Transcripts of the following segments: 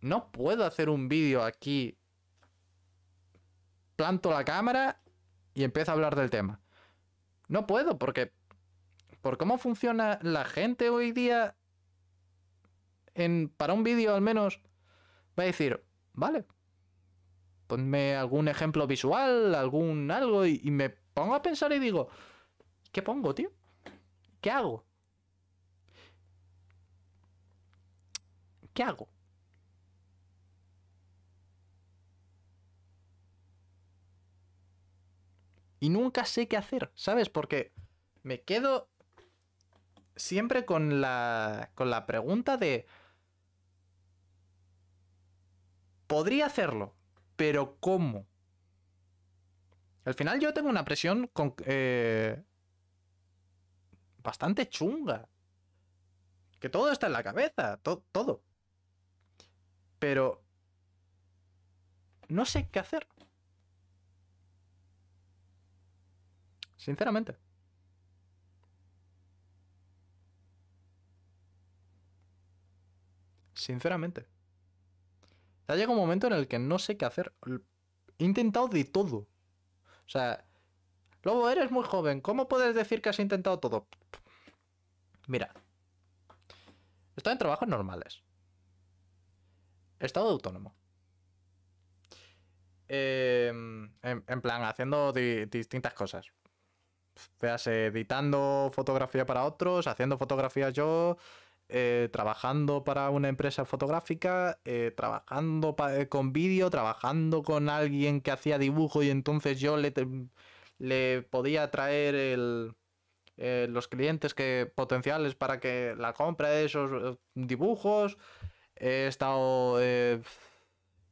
no puedo hacer un vídeo aquí. Planto la cámara y empiezo a hablar del tema. No puedo porque por cómo funciona la gente hoy día en, para un vídeo al menos va a decir, vale, ponme algún ejemplo visual, algún algo y, y me pongo a pensar y digo, ¿qué pongo, tío? ¿Qué hago? ¿Qué hago? y nunca sé qué hacer, ¿sabes? Porque me quedo siempre con la, con la pregunta de... Podría hacerlo, pero ¿cómo? Al final yo tengo una presión con, eh, bastante chunga. Que todo está en la cabeza, todo. Pero no sé qué hacer. Sinceramente. Sinceramente. Ya llega un momento en el que no sé qué hacer. He intentado de todo. O sea, Lobo, eres muy joven. ¿Cómo puedes decir que has intentado todo? Mira. He estado en trabajos normales. He estado autónomo. Em, en, plan, haciendo distintas cosas veas editando fotografía para otros, haciendo fotografías yo, eh, trabajando para una empresa fotográfica, eh, trabajando eh, con vídeo, trabajando con alguien que hacía dibujo y entonces yo le, le podía traer los clientes que, potenciales para que la compra de esos dibujos. He estado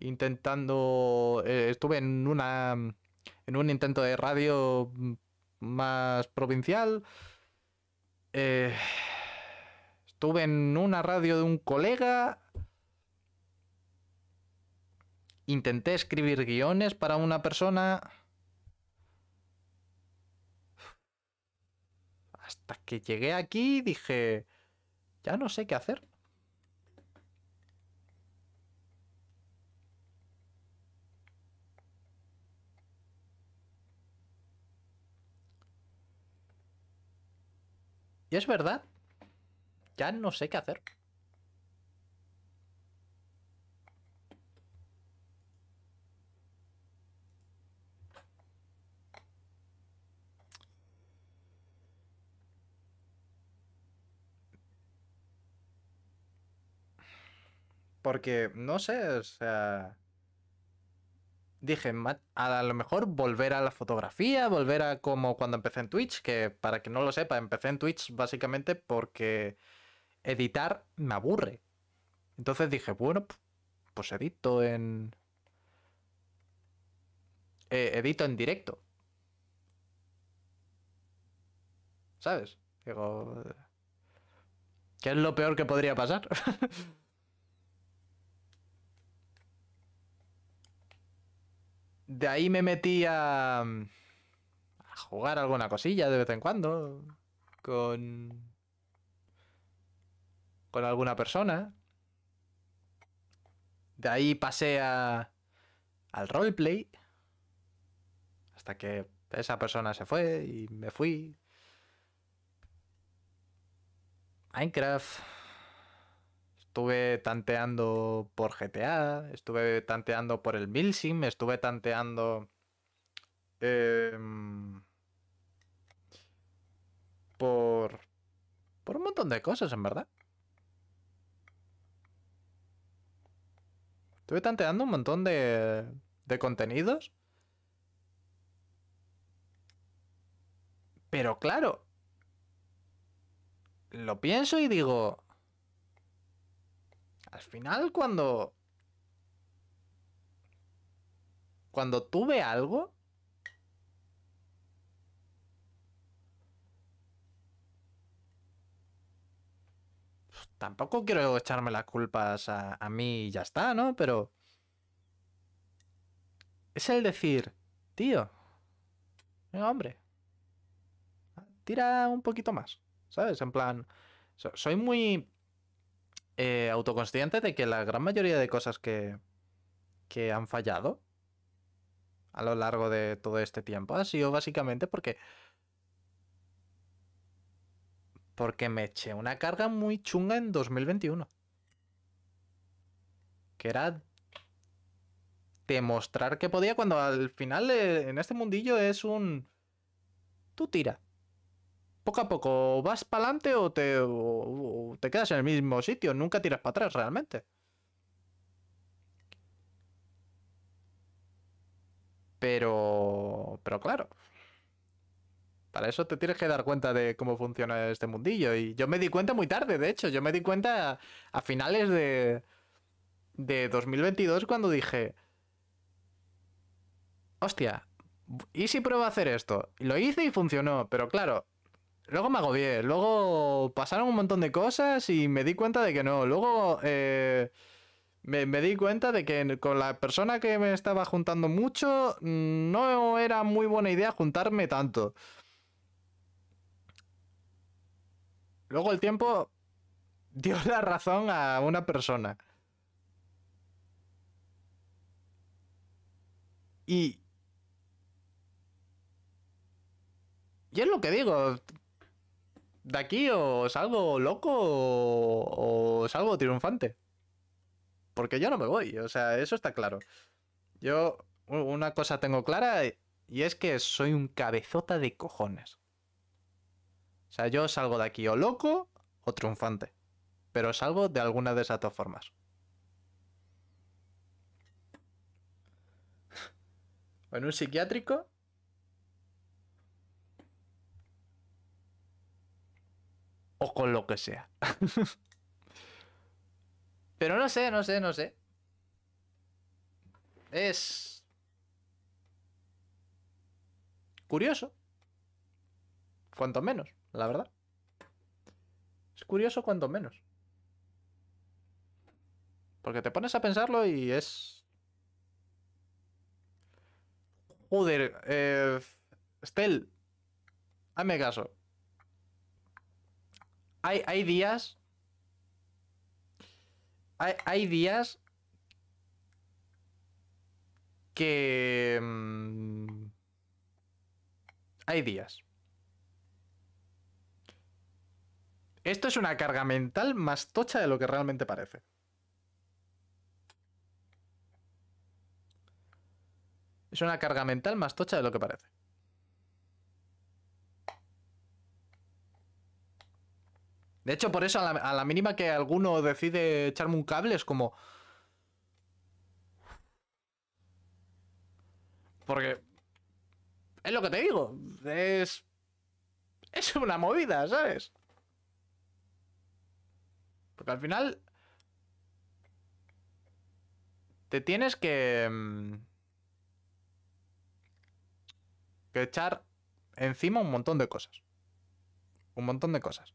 intentando, estuve en, una, en un intento de radio más provincial. Eh, estuve en una radio de un colega. Intenté escribir guiones para una persona. Hasta que llegué aquí dije, ya no sé qué hacer. Y es verdad. Ya no sé qué hacer. Porque, no sé, o sea dije, a lo mejor volver a la fotografía, volver a como cuando empecé en Twitch, que para que no lo sepa, empecé en Twitch básicamente porque editar me aburre. Entonces dije, bueno, pues edito en... Eh, edito en directo. ¿Sabes? Digo... Eh, ¿Qué es lo peor que podría pasar? De ahí me metí a, mm, a jugar alguna cosilla de vez en cuando con, con alguna persona. De ahí pasé a, al roleplay hasta que esa persona se fue y me fui. Minecraft estuve tanteando por GTA, estuve tanteando por el Milsim, estuve tanteando em, por, por un montón de cosas, en verdad. Estuve tanteando un montón de, de contenidos. Pero claro, lo pienso y digo, al final, cuando. Cuando tuve algo. Pues, tampoco quiero echarme las culpas a, mí y ya está, ¿no? Pero. Es el decir, tío. Eh, hombre. Tira un poquito más. ¿Sabes? En plan. soy muy eh, autoconsciente de que la gran mayoría de cosas que, que han fallado a lo largo de todo este tiempo ha sido básicamente porque porque me eché una carga muy chunga en 2021 que era demostrar que podía cuando al final eh, en este mundillo es un tú tira poco a poco vas para adelante o te, te quedas en el mismo sitio, nunca tiras para atrás realmente. Pero, pero claro, para eso te tienes que dar cuenta de cómo funciona este mundillo. Y yo me di cuenta muy tarde, de hecho, yo me di cuenta a, finales de, de 2022 cuando dije, hostia, ¿y si pruebo a hacer esto? Lo hice y funcionó, pero claro, Luego me agobié, luego pasaron un montón de cosas y me di cuenta de que no. Luego eh, me, me, di cuenta de que con la persona que me estaba juntando mucho mm, no era muy buena idea juntarme tanto. Luego el tiempo dio la razón a una persona. Y... Y es lo que digo, de aquí o salgo loco o, salgo triunfante. Porque yo no me voy, o sea, eso está claro. Yo una cosa tengo clara y es que soy un cabezota de cojones. O sea, yo salgo de aquí o loco o triunfante. Pero salgo de alguna de esas dos formas. en un psiquiátrico o con lo que sea. Pero no sé, no sé, no sé. Es... Curioso. Cuanto menos, la verdad. Es curioso cuanto menos. Porque te pones a pensarlo y es... Joder, eh... Stel, hazme caso. Hay, hay días... Hay, hay días... Que... Mm, hay días. Esto es una carga mental más tocha de lo que realmente parece. Es una carga mental más tocha de lo que parece. De hecho, por eso a la, mínima que alguno decide echarme un cable es como... Porque... Es lo que te digo. Es... Es una movida, ¿sabes? Porque al final... Te tienes que... Mm, que echar encima un montón de cosas. Un montón de cosas.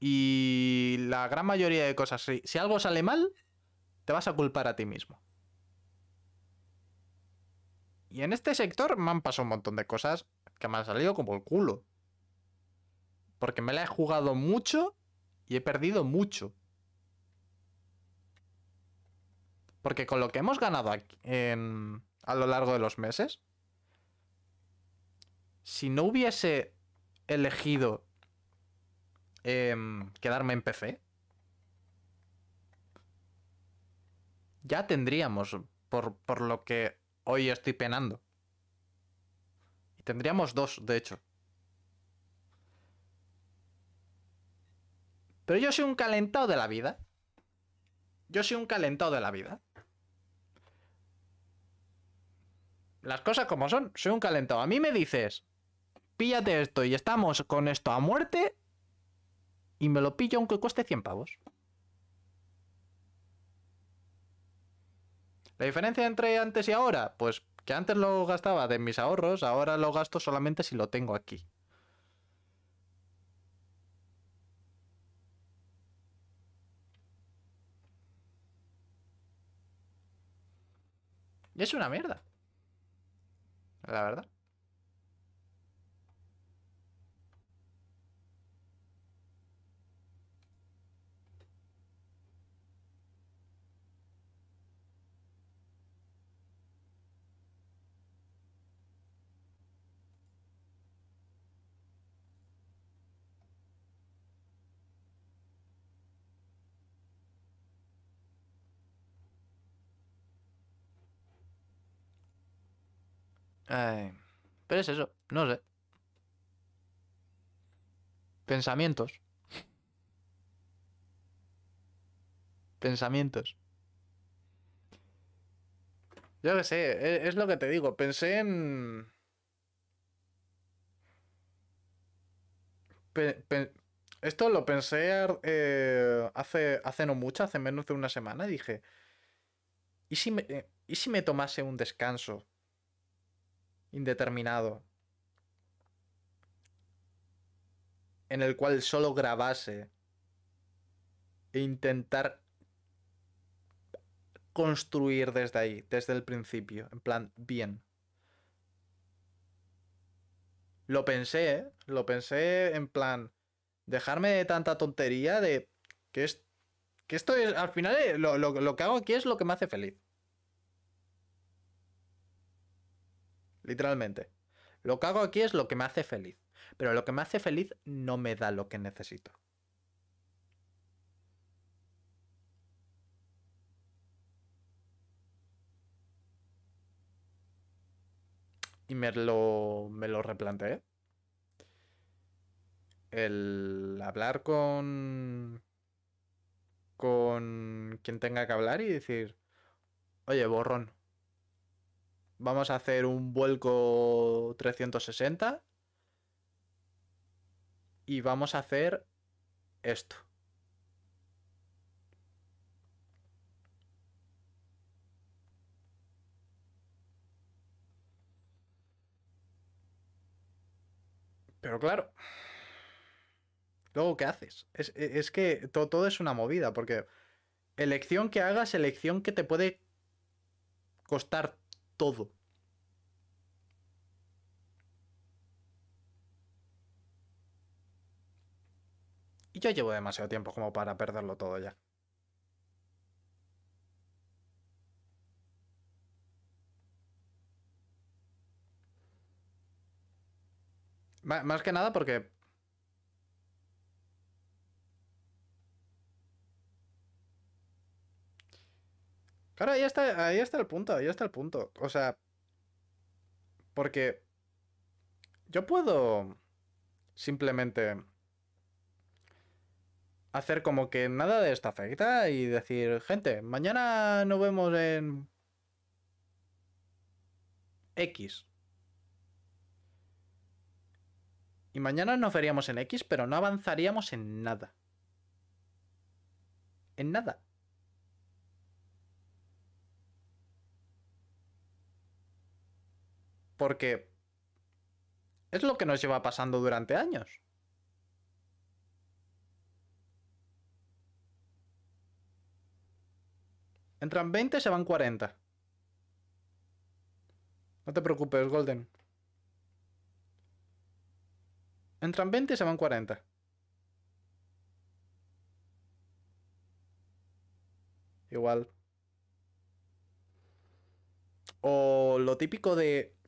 Y la gran mayoría de cosas, si, algo sale mal, te vas a culpar a ti mismo. Y en este sector me han pasado un montón de cosas que me han salido como el culo. Porque me la he jugado mucho y he perdido mucho. Porque con lo que hemos ganado aquí a lo largo de los meses, si no hubiese elegido Em, quedarme en PC, ya tendríamos, por, por lo que hoy estoy penando, y tendríamos dos, de hecho. Pero yo soy un calentado de la vida. Yo soy un calentado de la vida. Las cosas como son, soy un calentado. A mí me dices, píllate esto y estamos con esto a muerte, y me lo pillo aunque cueste 100 pavos. ¿La diferencia entre antes y ahora? Pues que antes lo gastaba de mis ahorros, ahora lo gasto solamente si lo tengo aquí. Y es una mierda. La verdad. pero es eso, no sé. Pensamientos. Pensamientos. Yo qué sé, e, es, lo que te digo. Pensé en... esto lo pensé eh, hace, hace no mucho, hace menos de una semana, y dije, ¿y si, eh, ¿y si me tomase un descanso indeterminado en el cual solo grabase e intentar construir desde ahí, desde el principio, en plan, bien. Lo pensé, ¿eh? lo pensé en plan, dejarme de tanta tontería de que, es, que esto es, al final eh, lo, lo que hago aquí es lo que me hace feliz. literalmente. Lo que hago aquí es lo que me hace feliz, pero lo que me hace feliz no me da lo que necesito. Y me lo, me lo replanteé. El hablar con. con quien tenga que hablar y decir. Oye, borrón, Vamos a hacer un vuelco 360. Y vamos a hacer esto. Pero claro. Luego, ¿qué haces? Es, e, que todo es una movida, porque elección que hagas, elección que te puede costar todo. Y ya llevo demasiado tiempo como para perderlo todo ya. Más que nada porque Ahora ahí está, ahí está el punto, ahí está el punto. O sea, porque yo puedo simplemente hacer como que nada de esta afecta y decir, gente, mañana nos vemos en X. Y mañana nos veríamos en X, pero no avanzaríamos en nada. En nada. Porque es lo que nos lleva pasando durante años. Entran 20, se van 40. No te preocupes, Golden. Entran 20 y se van 40. Igual. O lo típico de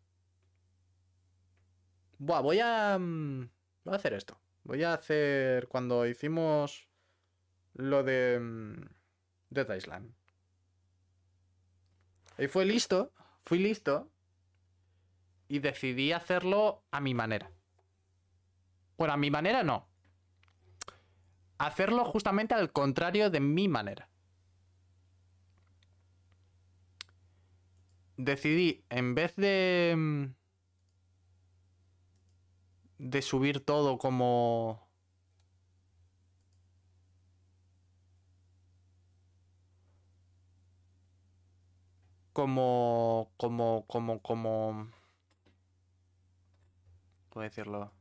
voy a... Mm, voy a hacer esto. Voy a hacer... Cuando hicimos lo de... Mm, Dead Island. Ahí fue listo. Fui listo. Y decidí hacerlo a mi manera. Bueno, a mi manera no. Hacerlo justamente al contrario de mi manera. Decidí, en vez de mm, de subir todo como... Como, como, como, como... ¿Cómo decirlo?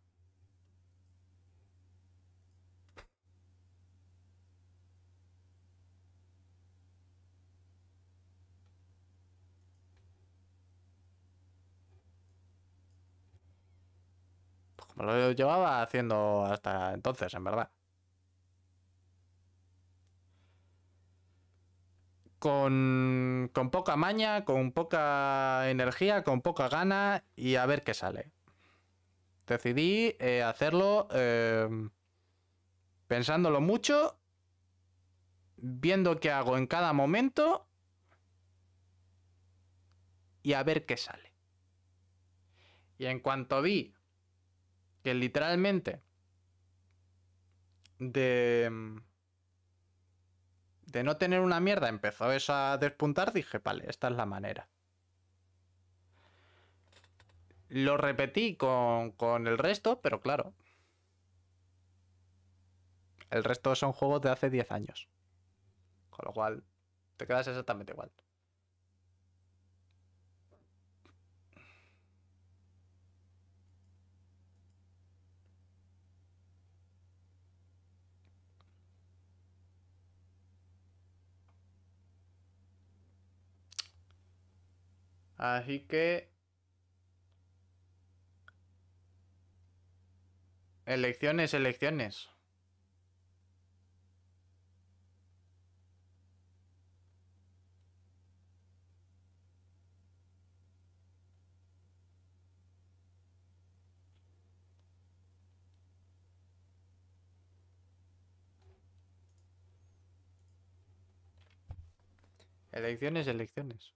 Pues lo llevaba haciendo hasta entonces, en verdad. Con, poca maña, con poca energía, con poca gana y a ver qué sale. Decidí eh, hacerlo em, pensándolo mucho, viendo qué hago en cada momento y a ver qué sale. Y en cuanto vi que literalmente de de no tener una mierda empezó eso a despuntar, dije, vale, esta es la manera. Lo repetí con, con el resto, pero claro. El resto son juegos de hace 10 años. Con lo cual, te quedas exactamente igual. Así que... Elecciones, elecciones. Elecciones, elecciones.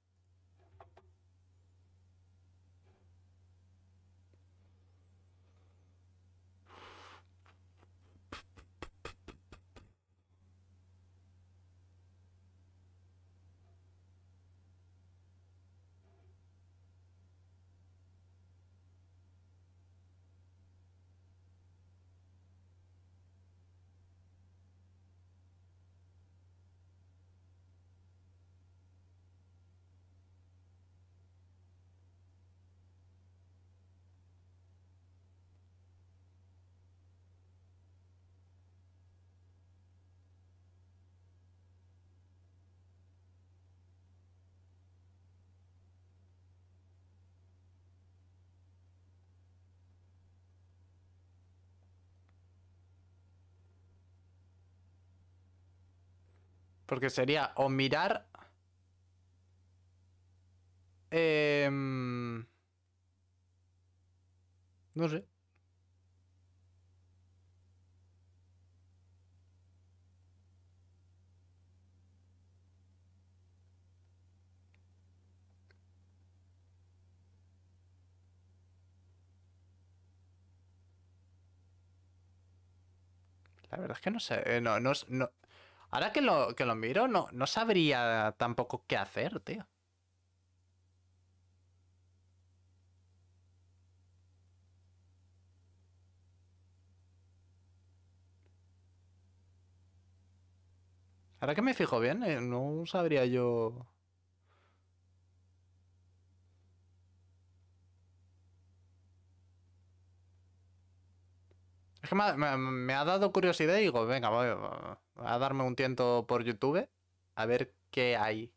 Porque sería o mirar... Em, no sé. La verdad es que no sé. Eh, no, no, Ahora que lo, que lo miro, no, no sabría tampoco qué hacer, tío. Ahora que me fijo bien, eh, no sabría yo Es que me ha, dado curiosidad y digo, venga, voy a darme un tiento por YouTube a ver qué hay.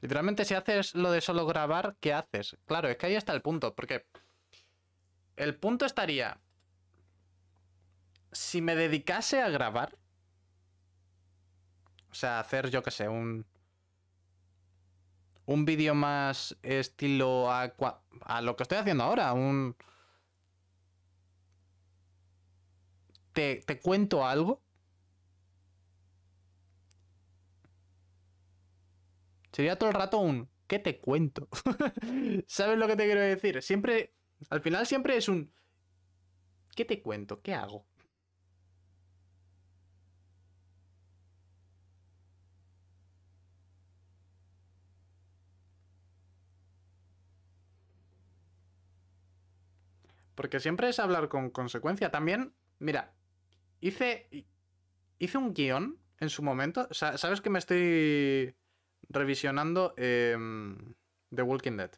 Literalmente, si haces lo de solo grabar, ¿qué haces? Claro, es que ahí está el punto, porque el punto estaría, si me dedicase a grabar, o sea, hacer, yo que sé, un un vídeo más estilo a, lo que estoy haciendo ahora, un... Te, te cuento algo. Sería todo el rato un ¿qué te cuento? ¿Sabes lo que te quiero decir? Siempre, al final siempre es un ¿qué te cuento? ¿Qué hago? Porque siempre es hablar con consecuencia. También, mira, hice, hice un guión en su momento. Sabes que me estoy revisionando em, The Walking Dead.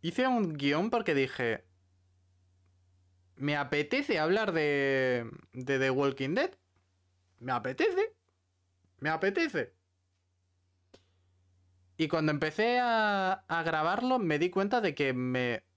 Hice un guión porque dije, me apetece hablar de, de The Walking Dead. Me apetece. Me apetece. Y cuando empecé a, grabarlo me di cuenta de que me,